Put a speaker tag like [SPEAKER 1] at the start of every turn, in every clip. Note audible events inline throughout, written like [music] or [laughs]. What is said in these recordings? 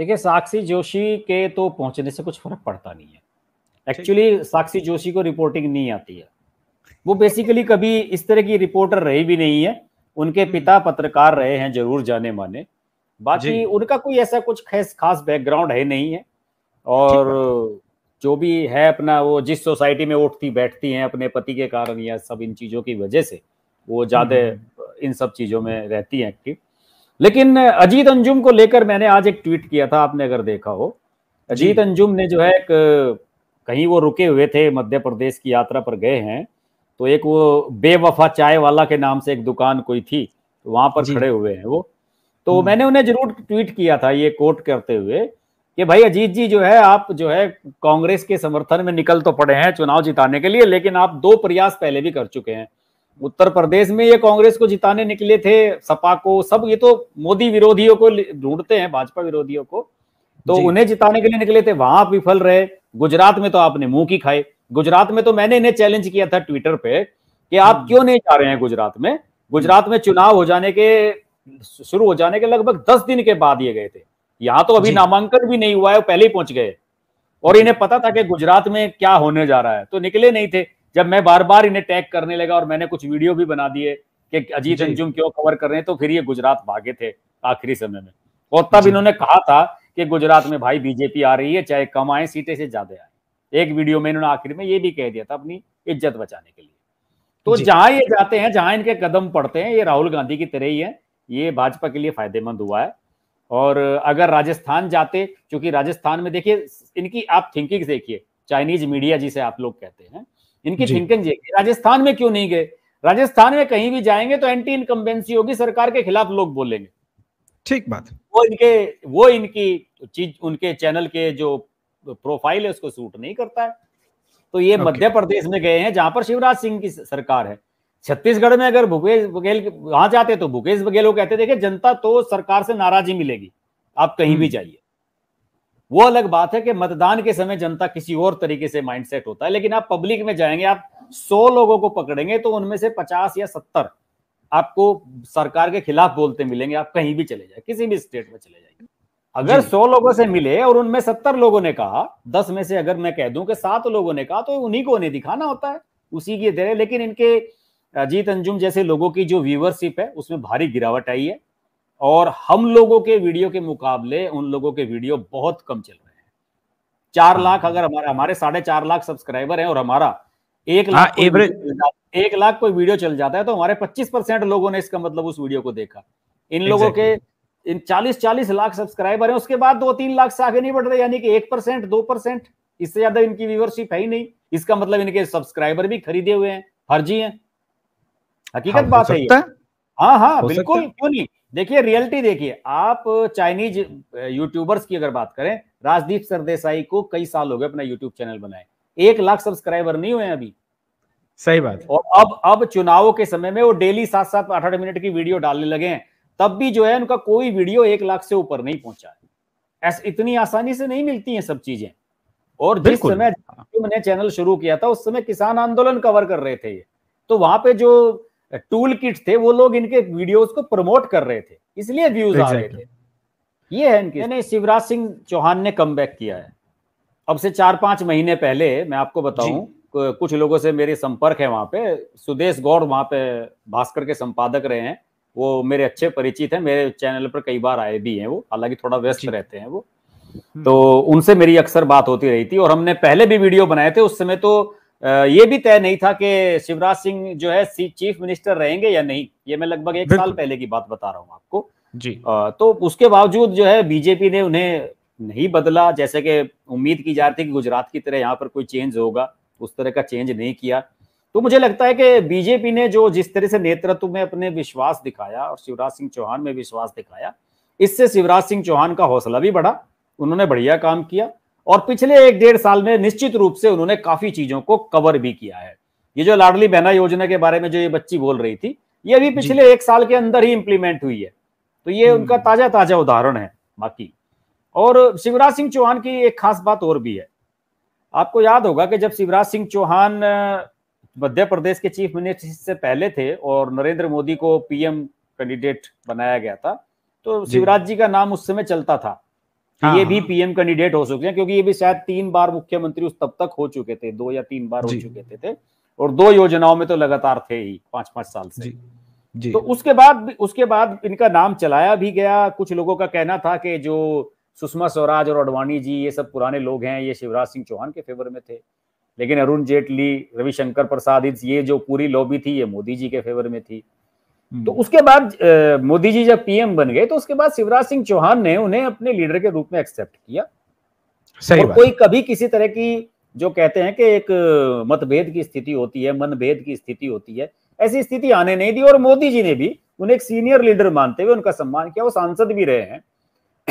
[SPEAKER 1] देखिए साक्षी जोशी के तो पहुंचने से कुछ फर्क पड़ता नहीं है एक्चुअली साक्षी जोशी को रिपोर्टिंग नहीं आती है वो बेसिकली कभी इस तरह की रिपोर्टर रही भी नहीं है उनके हम्म। पिता पत्रकार रहे हैं जरूर जाने माने बाकी उनका कोई ऐसा कुछ खास खास बैकग्राउंड है नहीं है और जो भी है अपना वो जिस सोसाइटी में उठती बैठती हैं अपने पति के कारण या सब इन चीजों की वजह से वो ज्यादा हम्म। इन सब चीजों में रहती हैं एक्टिव लेकिन अजीत अंजुम को लेकर मैंने आज एक ट्वीट किया था आपने अगर देखा हो अजीत अंजुम ने जो है एक कहीं वो रुके हुए थे मध्य प्रदेश की यात्रा पर गए हैं तो एक वो बेवफा चाय वाला के नाम से एक दुकान कोई थी तो वहां पर खड़े हुए हैं वो तो हम्म। मैंने उन्हें जरूर ट्वीट किया था ये कोट करते हुए कि भाई अजीत जी जो है आप जो है कांग्रेस के समर्थन में निकल तो पड़े हैं चुनाव जिताने के लिए लेकिन आप दो प्रयास पहले भी कर चुके हैं उत्तर प्रदेश में ये कांग्रेस को जिताने निकले थे सपा को सब ये तो मोदी विरोधियों को ढूंढते हैं भाजपा विरोधियों को तो उन्हें जिताने के लिए निकले थे वहां विफल रहे गुजरात में तो आपने मुंह की खाई गुजरात में तो मैंने इन्हें चैलेंज किया था ट्विटर पे कि आप हम्म। क्यों नहीं जा रहे हैं गुजरात में गुजरात में चुनाव हो जाने के शुरू हो जाने के लगभग दस दिन के बाद ये गए थे यहाँ तो अभी नामांकन भी नहीं हुआ है पहले ही पहुंच गए और इन्हें पता था कि गुजरात में क्या होने जा रहा है तो निकले नहीं थे जब मैं बार बार इन्हें टैग करने लगा और मैंने कुछ वीडियो भी बना दिए कि अजीत अंजुम क्यों कवर कर रहे हैं तो फिर ये गुजरात भागे थे आखिरी समय में और तब इन्होंने कहा था कि गुजरात में भाई बीजेपी आ रही है चाहे कम आए सीटें से ज्यादा आए एक वीडियो में इन्होंने आखिर में ये भी कह दिया था अपनी इज्जत बचाने के लिए तो जहां ये जाते हैं जहां इनके कदम पड़ते हैं ये राहुल गांधी की तरह ही है ये भाजपा के लिए फायदेमंद हुआ है और अगर राजस्थान जाते क्योंकि राजस्थान में देखिए इनकी आप थिंकिंग देखिए चाइनीज मीडिया जिसे आप लोग कहते हैं इनकी थिंकिंग ये राजस्थान में क्यों नहीं गए राजस्थान में कहीं भी जाएंगे तो एंटी इनकम्बेंसी होगी सरकार के खिलाफ लोग बोलेंगे ठीक बात वो इनके वो इनकी चीज उनके चैनल के जो प्रोफाइल है उसको सूट नहीं करता है तो ये okay. मध्य प्रदेश में गए हैं जहां पर शिवराज सिंह की सरकार है छत्तीसगढ़ में अगर भूपेश बघेल वहां जाते तो भूपेश बघेल वो कहते देखे जनता तो सरकार से नाराजी मिलेगी आप कहीं भी हम्म। जाइए वो अलग बात है कि मतदान के समय जनता किसी और तरीके से माइंडसेट होता है लेकिन आप पब्लिक में जाएंगे आप सौ लोगों को पकड़ेंगे तो उनमें से पचास या सत्तर आपको सरकार के खिलाफ बोलते मिलेंगे आप कहीं भी चले जाए किसी भी स्टेट में चले जाएंगे अगर सौ लोगों से मिले और उनमें सत्तर लोगों ने कहा दस में से अगर मैं कह दूं कि सात लोगों ने कहा तो उन्हीं को उन्हें दिखाना होता है उसी की तरह लेकिन इनके अजीत अंजुम जैसे लोगों की जो व्यूवरशिप है उसमें भारी गिरावट आई है और हम लोगों के वीडियो के मुकाबले उन लोगों के वीडियो बहुत कम चल रहे हैं चार हाँ। लाख अगर हमारे हमारे साढ़े चार लाख सब्सक्राइबर हैं और हमारा एक हाँ, लाख एवरेज एक लाख कोई वीडियो चल जाता है तो हमारे पच्चीस परसेंट लोगों ने इसका मतलब उस वीडियो को देखा इन लोगों के इन चालीस चालीस लाख सब्सक्राइबर हैं उसके बाद दो तीन लाख से आगे नहीं बढ़ रहे यानी कि एक परसेंट दो परसेंट इससे ज्यादा इनकी व्यूवरशिप है ही नहीं इसका मतलब इनके सब्सक्राइबर भी खरीदे हुए हैं फर्जी हैं हकीकत हाँ, बात है हाँ हाँ बिल्कुल क्यों नहीं देखिए रियलिटी देखिए आप चाइनीज यूट्यूबर्स की अगर बात करें राजदीप सरदेसाई को कई साल हो गए अपना यूट्यूब चैनल बनाए एक लाख सब्सक्राइबर नहीं हुए अभी सही बात और अब अब चुनावों के समय में वो डेली सात सात आठ आठ मिनट की वीडियो डालने लगे हैं तब भी जो है उनका कोई वीडियो एक लाख से ऊपर नहीं पहुंचा ऐसा इतनी आसानी से नहीं मिलती है सब चीजें और जिस समय मैंने चैनल शुरू किया था उस समय किसान आंदोलन कवर कर रहे थे ये तो वहां पे जो टूल किट थे वो लोग इनके वीडियोस को प्रमोट कर रहे थे इसलिए व्यूज आ रहे थे ये है इनके नहीं शिवराज सिंह चौहान ने कम किया है अब से चार पांच महीने पहले मैं आपको बताऊं कुछ लोगों से मेरे संपर्क है वहां पे सुदेश गौड़ वहां पे भास्कर के संपादक रहे हैं वो मेरे अच्छे परिचित हैं मेरे चैनल पर कई बार आए भी हैं वो हालांकि थोड़ा व्यस्त रहते हैं वो हम्म। तो उनसे मेरी अक्सर बात होती रही थी और हमने पहले भी वीडियो बनाए थे उस समय तो ये भी तय नहीं था कि शिवराज सिंह जो है चीफ मिनिस्टर रहेंगे या नहीं ये मैं लगभग एक साल पहले की बात बता रहा हूँ आपको जी आ, तो उसके बावजूद जो है बीजेपी ने उन्हें नहीं बदला जैसे कि उम्मीद की जा रही थी कि गुजरात की तरह यहाँ पर कोई चेंज होगा उस तरह का चेंज नहीं किया तो मुझे लगता है कि बीजेपी ने जो जिस तरह से नेतृत्व में अपने विश्वास दिखाया और शिवराज सिंह चौहान में विश्वास दिखाया इससे शिवराज सिंह चौहान का हौसला भी बढ़ा उन्होंने बढ़िया काम किया और पिछले एक डेढ़ साल में निश्चित रूप से उन्होंने काफी चीजों को कवर भी किया है ये जो लाडली बहना योजना के बारे में जो ये बच्ची बोल रही थी ये अभी पिछले एक साल के अंदर ही इम्प्लीमेंट हुई है तो ये उनका हम्म। ताजा ताजा उदाहरण है बाकी और शिवराज सिंह चौहान की एक खास बात और भी है आपको याद होगा कि जब शिवराज सिंह चौहान मध्य प्रदेश के चीफ मिनिस्टर से पहले थे और नरेंद्र मोदी को पीएम कैंडिडेट बनाया गया था तो शिवराज जी का नाम उस समय चलता था तो हाँ, ये भी पीएम कैंडिडेट हो चुके हैं क्योंकि ये भी शायद तीन बार मुख्यमंत्री उस तब तक हो चुके थे दो या तीन बार हो चुके थे और दो योजनाओं में तो लगातार थे ही पांच पांच साल से जी, जी, तो उसके बाद उसके बाद इनका नाम चलाया भी गया कुछ लोगों का कहना था कि जो सुषमा स्वराज और अडवाणी जी ये सब पुराने लोग हैं ये शिवराज सिंह चौहान के फेवर में थे लेकिन अरुण जेटली रविशंकर प्रसाद ये जो पूरी लॉबी थी ये मोदी जी के फेवर में थी तो हम्म। उसके बाद मोदी जी जब पीएम बन गए तो उसके बाद शिवराज सिंह चौहान ने उन्हें अपने लीडर के रूप में एक्सेप्ट किया सही और कोई कभी किसी तरह की जो कहते हैं कि एक मतभेद की स्थिति होती है मनभेद की स्थिति होती है ऐसी स्थिति आने नहीं दी और मोदी जी ने भी उन्हें एक सीनियर लीडर मानते हुए उनका सम्मान किया वो सांसद भी रहे हैं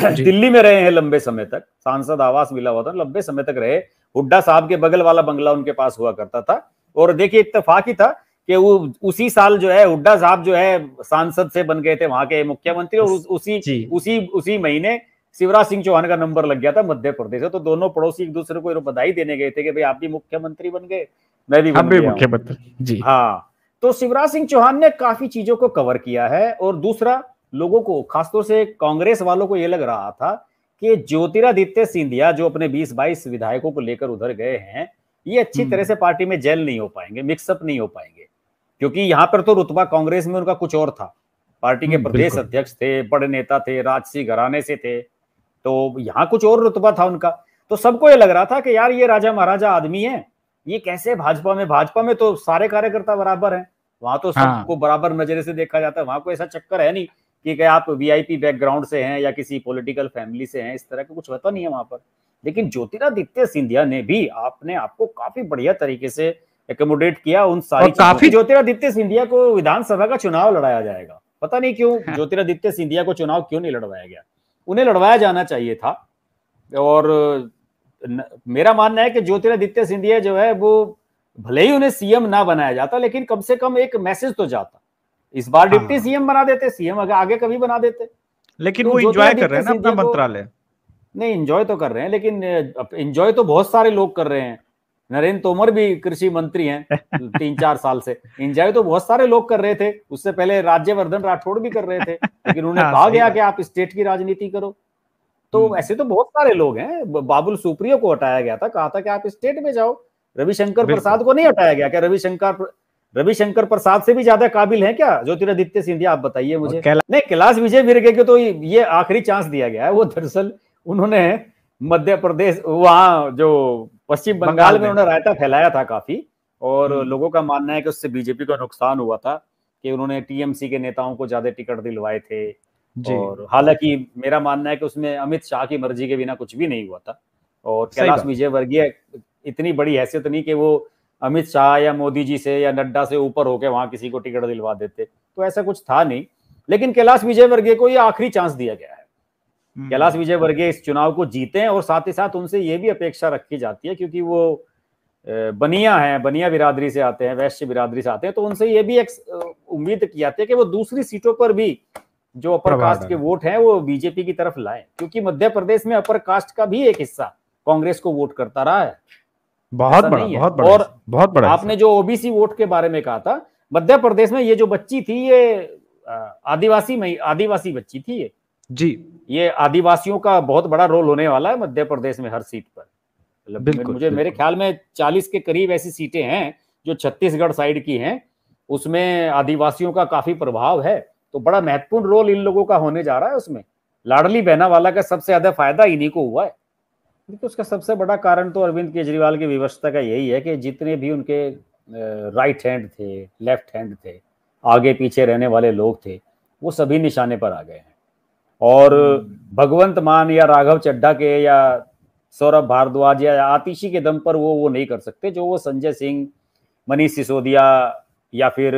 [SPEAKER 1] [clears throat] दिल्ली में रहे हैं लंबे समय तक सांसद आवास मिला हुआ था लंबे समय तक रहे हुड्डा साहब के बगल वाला बंगला उनके पास हुआ करता था और देखिए इतफाक ही था कि वो उसी साल जो है हुड्डा साहब जो है सांसद से बन गए थे वहां के मुख्यमंत्री और उसी उसी उसी महीने शिवराज सिंह चौहान का नंबर लग गया था मध्य प्रदेश तो दोनों पड़ोसी एक दूसरे को बधाई देने गए थे कि भाई आप भी मुख्यमंत्री बन गए मैं भी, भी मुख्यमंत्री जी हाँ तो शिवराज सिंह चौहान ने काफी चीजों को कवर किया है और दूसरा लोगों को खासतौर से कांग्रेस वालों को यह लग रहा था कि ज्योतिरादित्य सिंधिया जो अपने 20-22 विधायकों को लेकर उधर गए हैं ये अच्छी हम्म। तरह से पार्टी में जेल नहीं हो पाएंगे मिक्सअप नहीं हो पाएंगे क्योंकि यहाँ पर तो रुतबा कांग्रेस में उनका कुछ और था पार्टी के हम्म, प्रदेश अध्यक्ष थे बड़े नेता थे राजसी घराने से थे तो यहाँ कुछ और रुतबा था उनका तो सबको ये लग रहा था कि यार ये राजा महाराजा आदमी है ये कैसे भाजपा में भाजपा में तो सारे कार्यकर्ता बराबर हैं वहां तो हाँ। सबको हाँ। बराबर नजरे से देखा जाता है वहां को ऐसा चक्कर है नहीं कि क्या आप वीआईपी बैकग्राउंड से हैं या किसी पॉलिटिकल फैमिली से हैं इस तरह का कुछ होता नहीं है वहां पर लेकिन ज्योतिरादित्य सिंधिया ने भी आपने आपको काफी बढ़िया तरीके से एकोमोडेट किया उन सारी काफी ज्योतिरादित्य सिंधिया को विधानसभा का चुनाव लड़ाया जाएगा पता नहीं क्यों हाँ। [laughs] ज्योतिरादित्य सिंधिया को चुनाव क्यों नहीं लड़वाया गया उन्हें लड़वाया जाना चाहिए था और न, मेरा मानना है कि ज्योतिरादित्य सिंधिया जो है वो भले ही उन्हें सीएम ना बनाया जाता लेकिन कम से कम एक मैसेज तो जाता इस बार हाँ। डिप्टी सीएम बना देते सीएम आगे कभी बना देते लेकिन तो वो एंजॉय कर रहे हैं ना अपना मंत्रालय नहीं एंजॉय तो कर रहे हैं लेकिन एंजॉय तो बहुत सारे लोग कर रहे हैं नरेंद्र तोमर भी कृषि मंत्री हैं [laughs] तीन चार साल से इंजॉय तो बहुत सारे लोग कर रहे थे उससे पहले राज्यवर्धन राठौड़ भी कर रहे थे लेकिन उन्हें हाँ, कहा गया कि आप स्टेट की राजनीति करो तो हम्म। ऐसे तो बहुत सारे लोग हैं बाबुल सुप्रियो को हटाया गया था कहा था कि आप स्टेट में जाओ रविशंकर प्रसाद को नहीं हटाया गया क्या रविशंकर रविशंकर प्रसाद से भी ज्यादा काबिल है क्या ज्योतिरादित्य सिंधिया आप बताइए मुझे नहीं कैलाश विजय विरगे को तो ये आखिरी चांस दिया गया है वो दरअसल उन्होंने मध्य प्रदेश वहां जो पश्चिम बंगाल, बंगाल में उन्होंने रायता फैलाया था काफी और हम्म। लोगों का मानना है कि उससे बीजेपी का नुकसान हुआ था कि उन्होंने टीएमसी के नेताओं को ज्यादा टिकट दिलवाए थे और हालांकि मेरा मानना है कि उसमें अमित शाह की मर्जी के बिना कुछ भी नहीं हुआ था और कैलाश विजयवर्गीय इतनी बड़ी हैसियत नहीं कि वो अमित शाह या मोदी जी से या नड्डा से ऊपर होके वहां किसी को टिकट दिलवा देते तो ऐसा कुछ था नहीं लेकिन कैलाश विजयवर्गीय को ये आखिरी चांस दिया गया है हम्म। कैलाश विजय वर्गीय इस चुनाव को जीते और साथ ही साथ उनसे ये भी अपेक्षा रखी जाती है क्योंकि वो बनिया है बनिया बिरादरी से आते हैं वैश्य बिरादरी से आते हैं तो उनसे ये भी एक उम्मीद की जाती है कि वो दूसरी सीटों पर भी जो अपर कास्ट के वोट हैं वो बीजेपी की तरफ लाएं क्योंकि मध्य प्रदेश में अपर कास्ट का भी एक हिस्सा कांग्रेस को वोट करता रहा है बहुत बड़ा बहुत बड़ा और बहुत बड़ा आपने जो ओबीसी वोट के बारे में कहा था मध्य प्रदेश में ये जो बच्ची थी ये आदिवासी में आदिवासी बच्ची थी ये जी ये आदिवासियों का बहुत बड़ा रोल होने वाला है मध्य प्रदेश में हर सीट पर मतलब बिल्कुल मुझे बिल्कुल। मेरे ख्याल में चालीस के करीब ऐसी सीटें हैं जो छत्तीसगढ़ साइड की हैं उसमें आदिवासियों का काफी प्रभाव है तो बड़ा महत्वपूर्ण रोल इन लोगों का होने जा रहा है उसमें लाडली बहना वाला का सबसे ज्यादा फायदा इन्हीं को हुआ है तो उसका सबसे बड़ा कारण तो अरविंद केजरीवाल की विवशता का यही है कि जितने भी उनके राइट हैंड थे लेफ्ट हैंड थे आगे पीछे रहने वाले लोग थे वो सभी निशाने पर आ गए हैं और हम्म। भगवंत मान या राघव चड्ढा के या सौरभ भारद्वाज या आतिशी के दम पर वो वो नहीं कर सकते जो वो संजय सिंह मनीष सिसोदिया या फिर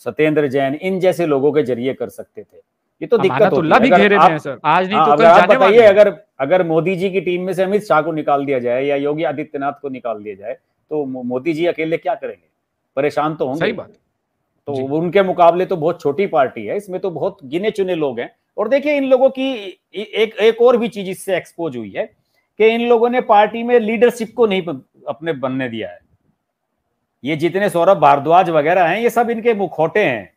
[SPEAKER 1] सत्येंद्र जैन इन जैसे लोगों के जरिए कर सकते थे ये तो हाँ, दिक्कत तो भी घेरे हैं सर आज नहीं आ, हाँ, तो अगर आप बताइए अगर अगर मोदी जी की टीम में से अमित शाह को निकाल दिया जाए या योगी आदित्यनाथ को निकाल दिया जाए तो मोदी जी अकेले क्या करेंगे परेशान तो होंगे सही बात तो उनके मुकाबले तो बहुत छोटी पार्टी है इसमें तो बहुत गिने चुने लोग हैं और देखिए इन लोगों की एक एक और भी चीज इससे एक्सपोज हुई है कि इन लोगों ने पार्टी में लीडरशिप को नहीं अपने बनने दिया है ये जितने सौरभ भारद्वाज वगैरह हैं ये सब इनके मुखोटे हैं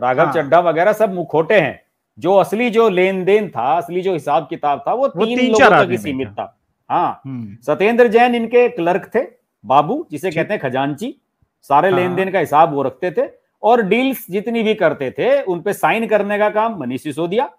[SPEAKER 1] राघव हाँ। चड्ढा वगैरह सब मुखोटे हैं जो असली जो लेन देन था असली जो हिसाब किताब था वो, वो तीन, तीन लोगों तक ही सीमित था हाँ हम्म। सत्येंद्र जैन इनके क्लर्क थे बाबू जिसे कहते हैं खजांची सारे हाँ। लेन देन का हिसाब वो रखते थे और डील्स जितनी भी करते थे उन पे साइन करने का काम मनीष सिसोदिया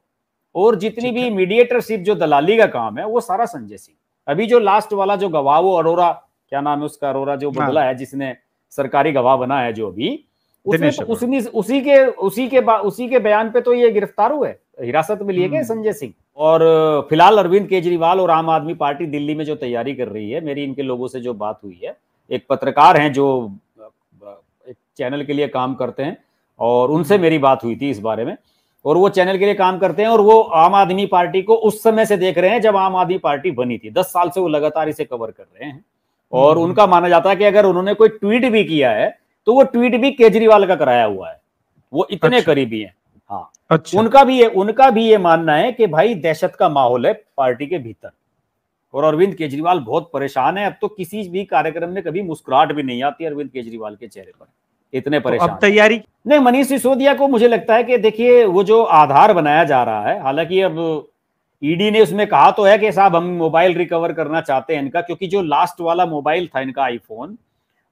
[SPEAKER 1] और जितनी भी मीडिएटरशिप जो दलाली का काम है वो सारा संजय सिंह अभी जो लास्ट वाला जो गवाह वो अरोरा क्या नाम है उसका अरोरा जो बदला हाँ। है जिसने सरकारी गवाह बना है जो अभी तो उसने उसी उसी के उसी के उसी के बयान पे तो ये गिरफ्तार हुए हिरासत में लिए गए हम्म। संजय सिंह और फिलहाल अरविंद केजरीवाल और आम आदमी पार्टी दिल्ली में जो तैयारी कर रही है मेरी इनके लोगों से जो बात हुई है एक पत्रकार हैं जो चैनल के लिए काम करते हैं और हम्म। उनसे मेरी बात हुई थी इस बारे में और वो चैनल के लिए काम करते हैं और वो आम आदमी पार्टी को उस समय से देख रहे हैं जब आम आदमी पार्टी बनी थी दस साल से वो लगातार इसे कवर कर रहे हैं और हम्म। उनका माना जाता है कि अगर उन्होंने कोई ट्वीट भी किया है तो वो ट्वीट भी केजरीवाल का कराया हुआ है वो इतने अच्छा। करीबी हैं हाँ अच्छा। उनका भी ये उनका भी ये मानना है कि भाई दहशत का माहौल है पार्टी के भीतर और अरविंद केजरीवाल बहुत परेशान है अब तो किसी भी कार्यक्रम में कभी मुस्कुराहट भी नहीं आती अरविंद केजरीवाल के चेहरे पर इतने परेशान तो अब तैयारी नहीं मनीष सिसोदिया को मुझे लगता है कि देखिए वो जो आधार बनाया जा रहा है हालांकि अब ईडी e ने उसमें कहा तो है कि साहब हम मोबाइल रिकवर करना चाहते हैं इनका क्योंकि जो लास्ट वाला मोबाइल था इनका आईफोन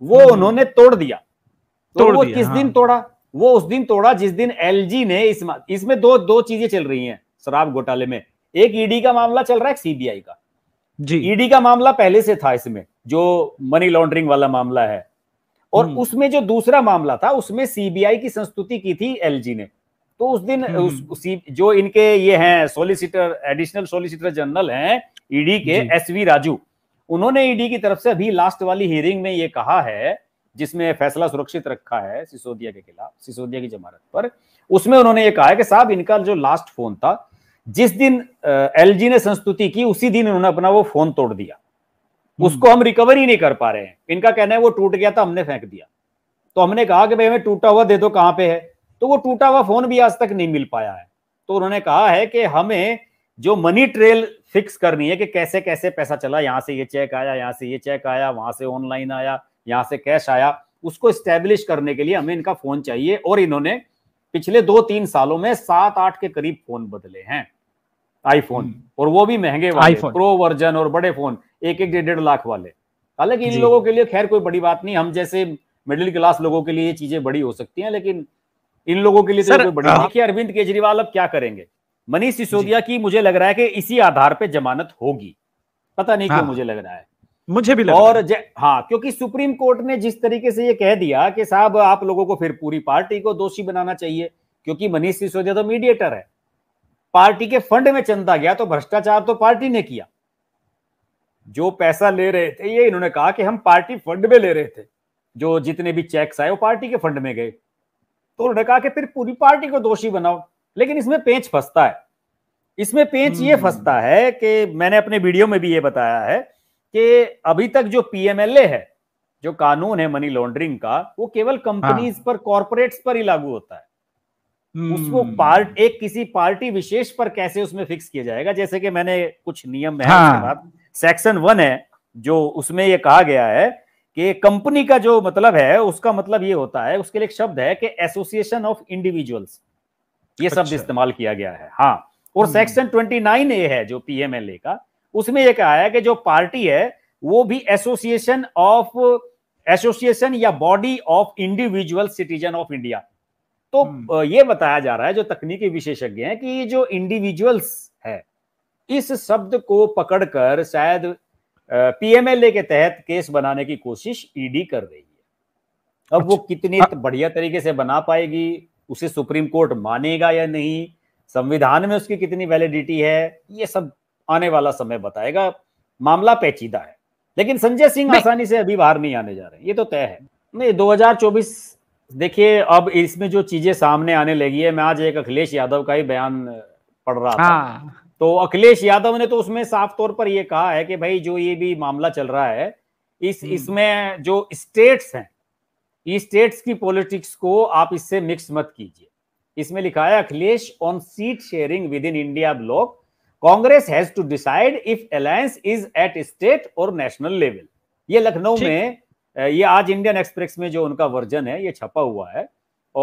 [SPEAKER 1] वो हम्म। उन्होंने तोड़ दिया तो तोड़ वो दिया, किस हाँ। दिन तोड़ा वो उस दिन तोड़ा जिस दिन एल ने इसमें दो दो चीजें चल रही हैं शराब घोटाले में एक ईडी e का मामला चल रहा है सीबीआई का जी ईडी e का मामला पहले से था इसमें जो मनी लॉन्ड्रिंग वाला मामला है और हम्म। उसमें जो दूसरा मामला था उसमें सीबीआई की संस्तुति की थी एलजी ने तो उस दिन हम्म, उस, हम्म। जो इनके ये हैं सोलिसिटर एडिशनल सोलिसिटर जनरल हैं ईडी e के एस वी राजू उन्होंने ईडी e की तरफ से अभी लास्ट वाली हियरिंग में ये कहा है जिसमें फैसला सुरक्षित रखा है सिसोदिया के खिलाफ सिसोदिया की जमानत पर उसमें उन्होंने ये कहा है कि साहब इनका जो लास्ट फोन था जिस दिन एलजी ने संस्तुति की उसी दिन उन्होंने अपना वो फोन तोड़ दिया हम्म। उसको हम रिकवर ही नहीं कर पा रहे हैं इनका कहना है वो टूट गया था हमने फेंक दिया तो हमने कहा कि भाई हमें टूटा हुआ दे दो कहाँ पे है तो वो टूटा हुआ फोन भी आज तक नहीं मिल पाया है तो उन्होंने कहा है कि हमें जो मनी ट्रेल फिक्स करनी है कि कैसे कैसे पैसा चला यहाँ से ये चेक आया यहाँ से ये चेक आया वहां से ऑनलाइन आया यहाँ से कैश आया उसको स्टेब्लिश करने के लिए हमें इनका फोन चाहिए और इन्होंने पिछले दो तीन सालों में सात आठ के करीब फोन बदले हैं आईफोन हम्म। और वो भी महंगे वाले प्रो वर्जन और बड़े फोन एक एक डेढ़ डेढ़ लाख वाले हालांकि इन लोगों के लिए खैर कोई बड़ी बात नहीं हम जैसे मिडिल क्लास लोगों के लिए ये चीजें बड़ी हो सकती हैं लेकिन इन लोगों के लिए तो कोई बड़ी देखिए अरविंद केजरीवाल अब क्या करेंगे मनीष सिसोदिया की मुझे लग रहा है कि इसी आधार पर जमानत होगी पता नहीं क्यों हाँ। मुझे लग रहा है मुझे भी लग और हाँ क्योंकि सुप्रीम कोर्ट ने जिस तरीके से ये कह दिया कि साहब आप लोगों को फिर पूरी पार्टी को दोषी बनाना चाहिए क्योंकि मनीष सिसोदिया तो मीडिएटर है पार्टी के फंड में चंदा गया तो भ्रष्टाचार तो पार्टी ने किया जो पैसा ले रहे थे ये इन्होंने कहा कि हम पार्टी फंड में ले रहे थे जो जितने भी चेक्स आए वो पार्टी के फंड में गए तो उन्होंने कहा कि फिर पूरी पार्टी को दोषी बनाओ लेकिन इसमें पेंच फंसता है इसमें पेंच ये हम्म। फंसता है कि मैंने अपने वीडियो में भी ये बताया है कि अभी तक जो पीएमएलए है जो कानून है मनी लॉन्ड्रिंग का वो केवल कंपनीज हाँ। पर कॉरपोरेट्स पर ही लागू होता है हम्म। उसको पार्ट एक किसी पार्टी विशेष पर कैसे उसमें फिक्स किया जाएगा जैसे कि मैंने कुछ नियम में हाँ। सेक्शन वन है जो उसमें यह कहा गया है कि कंपनी का जो मतलब है उसका मतलब ये होता है उसके लिए एक शब्द है कि एसोसिएशन ऑफ इंडिविजुअल्स ये अच्छा। शब्द इस्तेमाल किया गया है हाँ और हम्म। सेक्शन ट्वेंटी नाइन ए है जो पीएमएलए का उसमें यह कहा है कि जो पार्टी है वो भी एसोसिएशन ऑफ एसोसिएशन या body of individual citizen of India तो हम्म। ये बताया जा रहा है जो तकनीकी विशेषज्ञ हैं कि जो इंडिविजुअल्स है इस शब्द को पकड़कर शायद पीएमएलए के तहत केस बनाने की कोशिश ईडी e कर रही है अब अच्छा। वो कितनी हाँ। बढ़िया तरीके से बना पाएगी उसे सुप्रीम कोर्ट मानेगा या नहीं संविधान में उसकी कितनी वैलिडिटी है ये सब आने वाला समय बताएगा मामला पेचीदा है लेकिन संजय सिंह आसानी से अभी बाहर नहीं आने जा रहे ये तो तय है नहीं 2024 देखिए अब इसमें जो चीजें सामने आने लगी है मैं आज एक अखिलेश यादव का ही बयान पढ़ रहा था हाँ। तो अखिलेश यादव ने तो उसमें साफ तौर पर यह कहा है कि भाई जो ये भी मामला चल रहा है इस हम्म। इसमें जो स्टेट्स हैं स्टेट्स की पॉलिटिक्स को आप इससे मिक्स मत कीजिए इसमें लिखा है Akhilesh on seat sharing with in India bloc Congress has to decide if alliance is at state और नेशनल लेवल ये लखनऊ में ये आज इंडियन एक्सप्रेस में जो उनका वर्जन है ये छपा हुआ है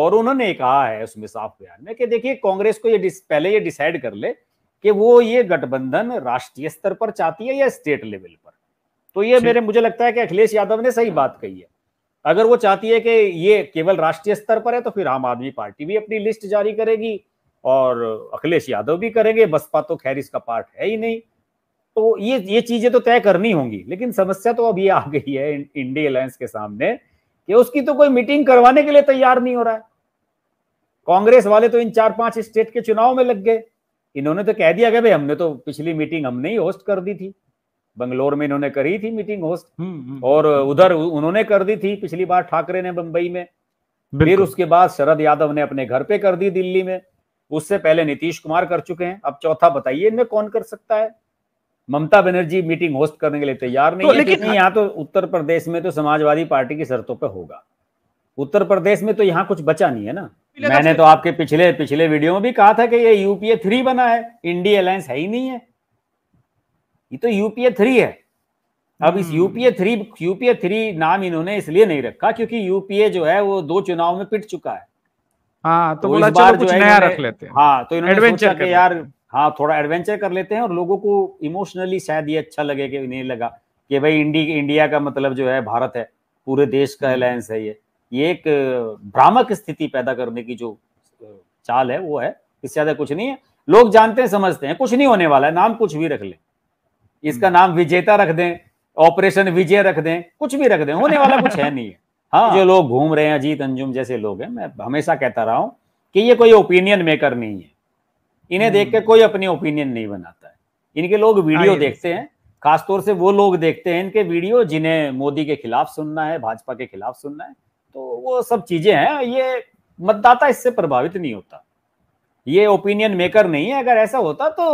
[SPEAKER 1] और उन्होंने कहा है उसमें साफ बयान में कि देखिए कांग्रेस को ये पहले ये डिसाइड कर ले कि वो ये गठबंधन राष्ट्रीय स्तर पर चाहती है या स्टेट लेवल पर तो ये मेरे मुझे लगता है कि अखिलेश यादव ने सही बात कही है अगर वो चाहती है कि ये केवल राष्ट्रीय स्तर पर है तो फिर आम आदमी पार्टी भी अपनी लिस्ट जारी करेगी और अखिलेश यादव भी करेंगे बसपा तो खैर इसका पार्ट है ही नहीं तो ये ये चीजें तो तय करनी होंगी लेकिन समस्या तो अब ये आ गई है इंडिया अलायंस के सामने कि उसकी तो कोई मीटिंग करवाने के लिए तैयार नहीं हो रहा है कांग्रेस वाले तो इन चार पांच स्टेट के चुनाव में लग गए इन्होंने तो कह दिया कि भाई हमने तो पिछली मीटिंग हमने ही होस्ट कर दी थी बंगलोर में इन्होंने करी थी मीटिंग होस्ट हम्म, हम्म। और उधर उन्होंने कर दी थी पिछली बार ठाकरे ने बंबई में फिर उसके बाद शरद यादव ने अपने घर पे कर दी दिल्ली में उससे पहले नीतीश कुमार कर चुके हैं अब चौथा बताइए इनमें कौन कर सकता है ममता बनर्जी मीटिंग होस्ट करने के लिए तैयार नहीं तो है तो लेकिन यहाँ तो उत्तर प्रदेश में तो समाजवादी पार्टी की शर्तों पर होगा उत्तर प्रदेश में तो यहाँ कुछ बचा नहीं है ना मैंने तो आपके पिछले पिछले वीडियो में भी कहा था कि ये यूपीए थ्री बना है इंडी अलायंस है ही नहीं है ये तो यूपीए थ्री है अब इस यूपीए थ्री यूपीए थ्री नाम इन्होंने इसलिए नहीं रखा क्योंकि यूपीए जो है वो दो चुनाव में पिट चुका है हाँ तो, तो बोला बार कुछ नया रख लेते हैं हाँ तो इन्होंने एडवेंचर सोचा यार हाँ थोड़ा एडवेंचर कर लेते हैं और लोगों को इमोशनली शायद ये अच्छा लगे कि नहीं लगा कि भाई इंडी इंडिया का मतलब जो है भारत है पूरे देश का अलायंस हम्म। है ये ये एक भ्रामक स्थिति पैदा करने की जो चाल है वो है इससे ज्यादा कुछ नहीं है लोग जानते हैं समझते हैं कुछ नहीं होने वाला है नाम कुछ भी रख लें इसका हम्म। नाम विजेता रख दें ऑपरेशन विजय रख दें कुछ भी रख दें होने वाला कुछ है नहीं है [laughs] हाँ जो लोग घूम रहे हैं अजीत अंजुम जैसे लोग हैं मैं हमेशा कहता रहा हूं कि ये कोई ओपिनियन मेकर नहीं है इन्हें देख के हम्म। कोई अपनी ओपिनियन नहीं बनाता है इनके लोग वीडियो देखते हैं खासतौर से वो लोग देखते हैं इनके वीडियो जिन्हें मोदी के खिलाफ सुनना है भाजपा के खिलाफ सुनना है तो वो सब चीजें हैं ये मतदाता इससे प्रभावित नहीं होता ये ओपिनियन मेकर नहीं है अगर ऐसा होता तो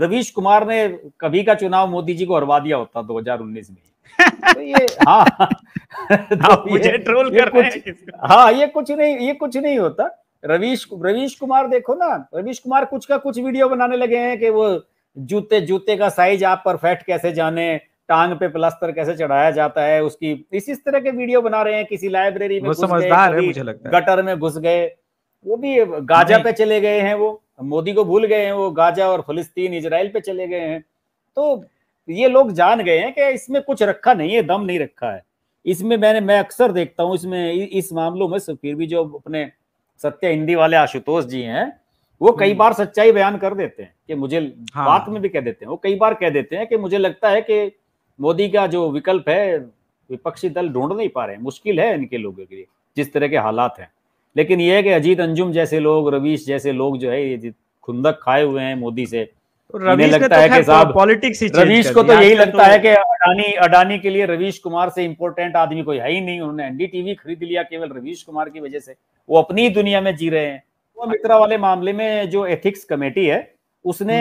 [SPEAKER 1] रवीश कुमार ने कभी का चुनाव मोदी जी को हरवा दिया होता 2019 में तो ये [laughs] हाँ [laughs] तो ये, ट्रोल कर रहे हैं हाँ ये कुछ नहीं ये कुछ नहीं होता रवीश रवीश कुमार देखो ना रवीश कुमार कुछ का कुछ वीडियो बनाने लगे हैं कि वो जूते जूते का साइज आप परफेक्ट कैसे जाने टांग पे प्लास्टर कैसे चढ़ाया जाता है उसकी इसी तरह के वीडियो बना रहे हैं किसी लाइब्रेरी में समझदार है मुझे लगता है गटर में घुस गए वो भी गाजा पे चले गए हैं वो मोदी को भूल गए हैं वो गाजा और फलिस्तीन इसराइल पे चले गए हैं तो ये लोग जान गए हैं कि इसमें कुछ रखा नहीं है दम नहीं रखा है इसमें मैंने मैं अक्सर देखता हूँ इसमें इस मामलों में फिर भी जो अपने सत्य हिंदी वाले आशुतोष जी हैं वो कई हम्म। बार सच्चाई बयान कर देते हैं कि मुझे हाँ। बात में भी कह देते हैं वो कई बार कह देते हैं कि मुझे लगता है कि मोदी का जो विकल्प है विपक्षी दल ढूंढ नहीं पा रहे हैं मुश्किल है इनके लोगों के लिए जिस तरह के हालात हैं लेकिन यह है कि अजीत अंजुम जैसे लोग रवीश जैसे लोग जो है ये खुंदक खाए हुए हैं मोदी से तो रवीश लगता तो है कि साहब पॉलिटिक्स रवीश को तो यही लगता तो है कि अडानी अडानी के लिए रवीश कुमार से इंपोर्टेंट आदमी कोई है ही नहीं उन्होंने एनडीटीवी खरीद लिया केवल रवीश कुमार की वजह से वो अपनी दुनिया में जी रहे हैं वो मित्रा वाले मामले में जो एथिक्स कमेटी है उसने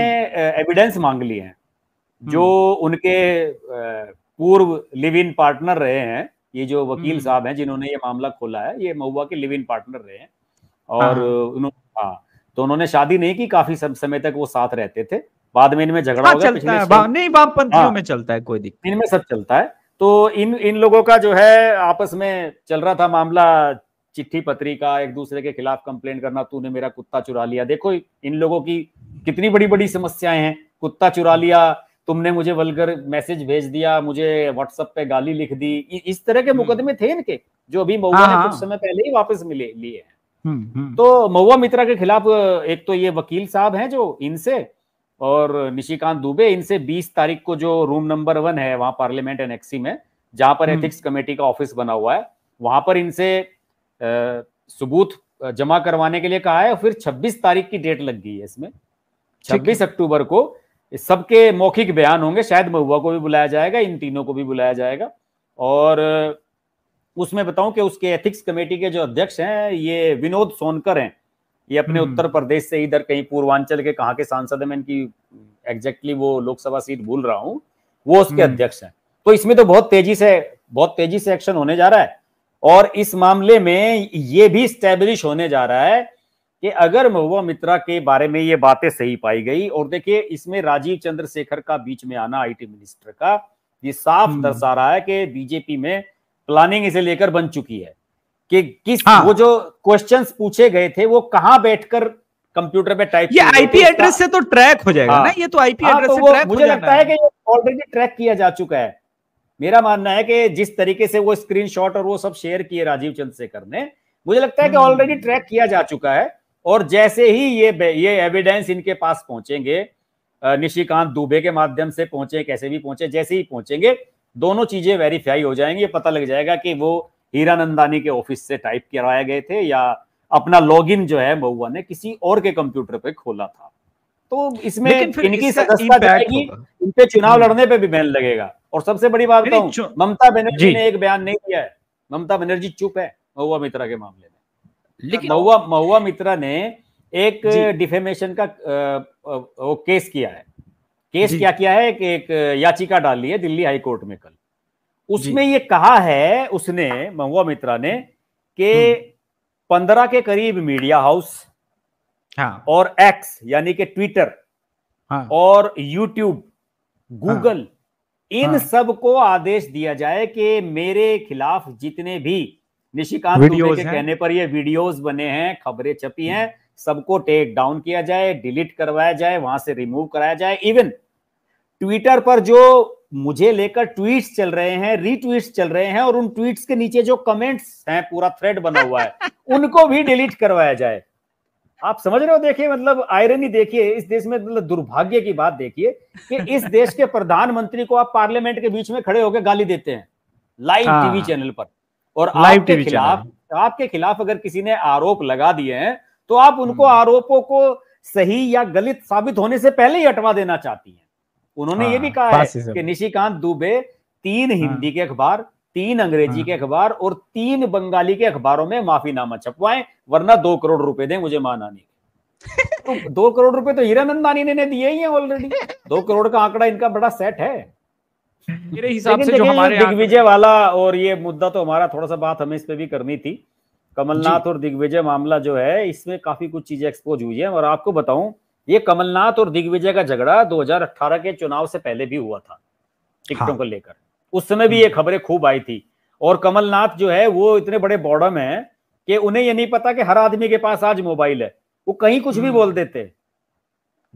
[SPEAKER 1] एविडेंस हम्म। मांग लिए हैं जो हम्म। उनके पूर्व लिव इन पार्टनर रहे हैं ये जो वकील हम्म। साहब हैं जिन्होंने ये मामला खोला है ये महुआ के लिव इन पार्टनर रहे हैं और हाँ। उन्होंने हाँ तो उन्होंने शादी नहीं की काफी समय तक वो साथ रहते थे बाद में इनमें झगड़ा हाँ, गया है, नहीं वामपंथियों हाँ, में चलता है कोई दिक्कत इनमें सब चलता है तो इन इन लोगों का जो है आपस में चल रहा था मामला चिट्ठी पत्री का एक दूसरे के खिलाफ कंप्लेन करना तूने मेरा कुत्ता चुरा लिया देखो इन लोगों की कितनी बड़ी बड़ी समस्याएं हैं कुत्ता चुरा लिया तुमने मुझे वलगर मैसेज भेज दिया मुझे व्हाट्सएप पे गाली लिख दी इस तरह के हम्म। मुकदमे थे इनके जो अभी महुआ हाँ, ने कुछ हाँ। समय पहले ही वापस मिले लिए हैं हम्म, हम्म। तो महुआ मित्रा के खिलाफ एक तो ये वकील साहब हैं जो इनसे और निशिकांत दुबे इनसे 20 तारीख को जो रूम नंबर वन है वहां पार्लियामेंट एनेक्सी में जहां पर एथिक्स कमेटी का ऑफिस बना हुआ है वहां पर इनसे सबूत जमा करवाने के लिए कहा है फिर 26 तारीख की डेट लग गई है इसमें 26 अक्टूबर को सबके मौखिक बयान होंगे शायद महुआ को भी बुलाया जाएगा इन तीनों को भी बुलाया जाएगा और उसमें बताऊं कि उसके एथिक्स कमेटी के जो अध्यक्ष हैं ये विनोद सोनकर हैं ये अपने हम्म। उत्तर प्रदेश से इधर कहीं पूर्वांचल के कहाँ के सांसद है मैं इनकी एग्जैक्टली वो लोकसभा सीट भूल रहा हूँ वो उसके हम्म। अध्यक्ष हैं तो इसमें तो बहुत तेजी से बहुत तेजी से एक्शन होने जा रहा है और इस मामले में ये भी स्टेब्लिश होने जा रहा है कि अगर महुआ मित्रा के बारे में ये बातें सही पाई गई और देखिए इसमें राजीव चंद्रशेखर का बीच में आना आईटी मिनिस्टर का ये साफ हम्म। दर्शा रहा है कि बीजेपी में प्लानिंग इसे लेकर बन चुकी है कि किस हाँ। वो जो क्वेश्चंस पूछे गए थे वो कहां बैठकर कंप्यूटर पे टाइप ये आईपी एड्रेस से तो ट्रैक हो जाएगा हाँ, ना ये तो आईपी हाँ, एड्रेस तो से ट्रैक मुझे लगता है कि ऑलरेडी ट्रैक किया जा चुका है मेरा मानना है कि जिस तरीके से वो स्क्रीनशॉट और वो सब शेयर किए राजीव चंद्रशेखर ने मुझे लगता है कि ऑलरेडी हम्म। ट्रैक किया जा चुका है और जैसे ही ये ये एविडेंस इनके पास पहुंचेंगे निशिकांत दुबे के माध्यम से पहुंचे कैसे भी पहुंचे जैसे ही पहुंचेंगे दोनों चीजें वेरीफाई हो जाएंगी पता लग जाएगा कि वो हीरा नंदानी के ऑफिस से टाइप करवाए गए थे या अपना लॉगिन जो है महुआ ने किसी और के कंप्यूटर पे खोला था तो इसमें इनकी सदस्यता जाएगी इन पे चुनाव हम्म। लड़ने पे भी बैन लगेगा और सबसे बड़ी बात ममता बनर्जी ने एक बयान नहीं दिया है ममता बनर्जी चुप है महुआ मित्रा के मामले लेकिन महुआ महुआ मित्रा ने एक डिफेमेशन का वो केस किया है केस क्या किया है कि एक याचिका डाल ली है दिल्ली हाई कोर्ट में कल उसमें ये कहा है उसने महुआ मित्रा ने कि हम्म। पंद्रह के करीब मीडिया हाउस हाँ। और एक्स यानी कि ट्विटर हाँ। और यूट्यूब गूगल हाँ। इन हाँ। को आदेश दिया जाए कि मेरे खिलाफ जितने भी निशिकांत दुबे के कहने पर ये वीडियोस बने हैं खबरें छपी हैं सबको टेक डाउन किया जाए डिलीट करवाया जाए वहां से रिमूव कराया जाए इवन ट्विटर पर जो मुझे लेकर ट्वीट्स चल रहे हैं रीट्वीट्स चल रहे हैं और उन ट्वीट्स के नीचे जो कमेंट्स हैं पूरा थ्रेड बना हुआ है [laughs] उनको भी डिलीट करवाया जाए आप समझ रहे हो देखिए मतलब आयरनी देखिए इस देश में मतलब दुर्भाग्य की बात देखिए कि इस देश के प्रधानमंत्री को आप पार्लियामेंट के बीच में खड़े होकर गाली देते हैं लाइव टीवी चैनल पर और आपके खिलाफ आपके खिलाफ अगर किसी ने आरोप लगा दिए हैं तो आप उनको हम्म। आरोपों को सही या गलत साबित होने से पहले ही हटवा देना चाहती हैं उन्होंने हाँ, ये भी हाँ, कहा है कि निशिकांत दुबे तीन हाँ। हिंदी हाँ, के अखबार तीन अंग्रेजी हाँ, के अखबार और तीन बंगाली के अखबारों में माफीनामा छपवाए वरना दो करोड़ रुपए दें मुझे मानानी [laughs] तो दो करोड़ रुपए तो हीरानंद नंदानी ने दिए ही हैं ऑलरेडी दो करोड़ का आंकड़ा इनका बड़ा सेट है मेरे हिसाब से जो हमारे दिग्विजय वाला और ये मुद्दा तो हमारा थोड़ा सा बात हमें इस पे भी करनी थी कमलनाथ और दिग्विजय मामला जो है इसमें काफी कुछ चीजें एक्सपोज हुई है और आपको बताऊं ये कमलनाथ और दिग्विजय का झगड़ा 2018 के चुनाव से पहले भी हुआ था टिकटों हाँ। को लेकर उस समय भी ये हम्म। खबरें खूब आई थी और कमलनाथ जो है वो इतने बड़े में है कि उन्हें ये नहीं पता कि हर आदमी के पास आज मोबाइल है वो कहीं कुछ भी हम्म। बोल देते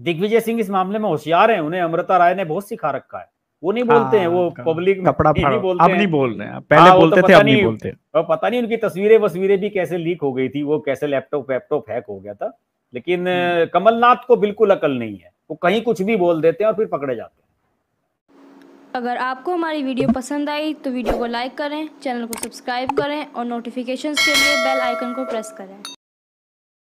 [SPEAKER 1] दिग्विजय सिंह इस मामले में होशियार है उन्हें अमृता राय ने बहुत सिखा रखा है वो नहीं बोलते हैं हाँ, वो पब्लिक कपड़ा नहीं बोलते अब नहीं बोल रहे हैं पहले बोलते थे अब नहीं बोलते और पता नहीं उनकी तस्वीरें वस्वीरें भी कैसे लीक हो गई थी वो कैसे लैपटॉप वैपटॉप हैक हो गया था लेकिन हम्म। कमलनाथ को बिल्कुल अकल नहीं है वो कहीं कुछ भी बोल देते हैं और फिर पकड़े जाते हैं अगर आपको हमारी वीडियो पसंद आई तो वीडियो को लाइक करें चैनल को सब्सक्राइब करें और नोटिफिकेशन के लिए बेल आइकन को प्रेस करें